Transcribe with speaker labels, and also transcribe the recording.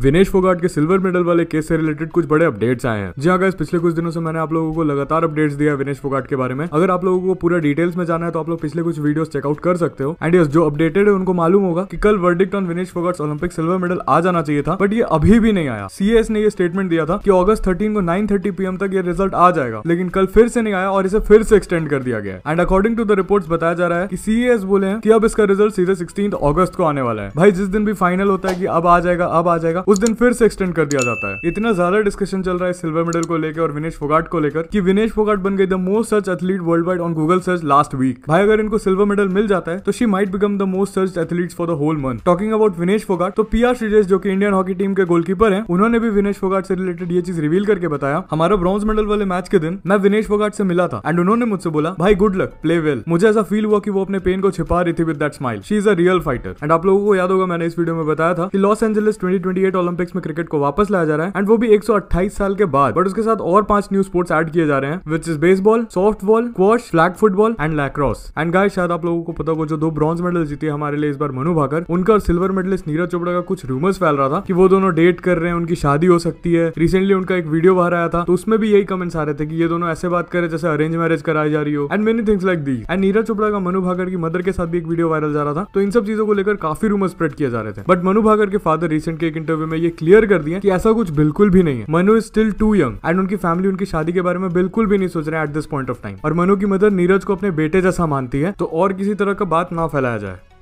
Speaker 1: विनेश फोगाट के silver medal वाले case से रिलेटेड कुछ बड़े अपडेट्स आए हैं जी हाँ पिछले कुछ दिनों से मैंने आप लोगों को लगातार अपडेट्स दिया विनेश फोगाट के बारे में अगर आप लोगों को पूरा डिटेल्स में जाना है तो आप लोग पिछले कुछ वीडियोस चेकआउट कर सकते हो एंड यस जो अपडेटेड है उनको मालूम होगा कि कल verdict on Vinesh Phogat Olympic silver medal आ जाना चाहिए था बट ये अभी भी नहीं आया सी ने यह स्टेटमेंट दिया था कि ऑगस्ट थर्टीन को नाइन थर्टी पीएम तक ये रिजल्ट आ जाएगा लेकिन कल फिर से नहीं आया और इसे फिर से एक्सटेंड कर दिया गया and according to the report बताया जा रहा है कि सी बोले हैं कि अब इसका रिजल्ट सीधे सिक्सटीन अगस्त को आने वाला है भाई जिस दिन भी फाइनल होता है कि अब आ जाएगा अब आ जाएगा उस दिन फिर से एक्सटेंड कर दिया जाता है इतना ज्यादा डिस्कशन चल रहा है सिल्वर मेडल को लेकर और विनेश फोगाट को लेकर कि विनेश फोगाट बन गई the most search athlete world wide on Google search last week भाई अगर इनको सिल्वर मेडल मिल जाता है तो she might become the most search athlete for the whole month talking about Vinesh Phogat तो पीआर श्रीजेश जो कि इंडियन हॉकी टीम के गोलकीपर है उन्होंने भी विनेश फोगाट से रिलेटेड ये चीज रिवील करके बताया हमारा ब्रॉन्ज मेडल वाले मैच के दिन मैं विनेश फोगाट से मिला था एंड उन्होंने मुझसे बोला भाई गुड लक प्ले वेल मुझे ऐसा फील हुआ कि वो अपने पेन को छिपा रही थी with that smile she is a real fighter and आप लोगों को याद होगा मैंने इस वीडियो में बताया था कि लॉस एंजलिस ट्वेंटी 2008 ओलंपिक्स में क्रिकेट को वापस लाया जा रहा है एंड वो भी एक साल के बाद बट उसके साथ और पांच न्यू स्पोर्ट्स एड किए जा रहे हैं which is baseball ball squash flag football and lacrosse and guy शायद आप लोगों को पता होगा जो दो ब्रॉन्ज मेडल जीते हमारे लिए इस बार मनु भाकर उनका सिल्वर मेडलिस्ट नीरज चोपड़ा का कुछ रूमर्स फैल रहा था कि वो दोनों डेट कर रहे हैं उनकी शादी हो सकती है रिसेंटली उनका एक वीडियो बाहर आया था तो उसमें भी यही कमेंट्स आ रहे थे कि ये दोनों ऐसे बात करें जैसे अरेंज मैरिज कराई जा रही हो and many things like the and Neeraj Chopra का मनु भाकर की मदर के साथ भी एक वीडियो वायरल जा रहा था तो इन सब चीजों को लेकर काफी रूमर स्प्रेड किया जा रहे थे बट मनु भाकर के फादर रिसेंट के एक इंटरव्यू वे में ये क्लियर कर दिया कि ऐसा कुछ बिल्कुल भी नहीं है Manu is still too young and उनकी फैमिली उनकी शादी के बारे में बिल्कुल भी नहीं सोच रहे at this point of time और मनु की मदर नीरज को अपने बेटे जैसा मानती है तो और किसी तरह का बात ना फैलाया जाए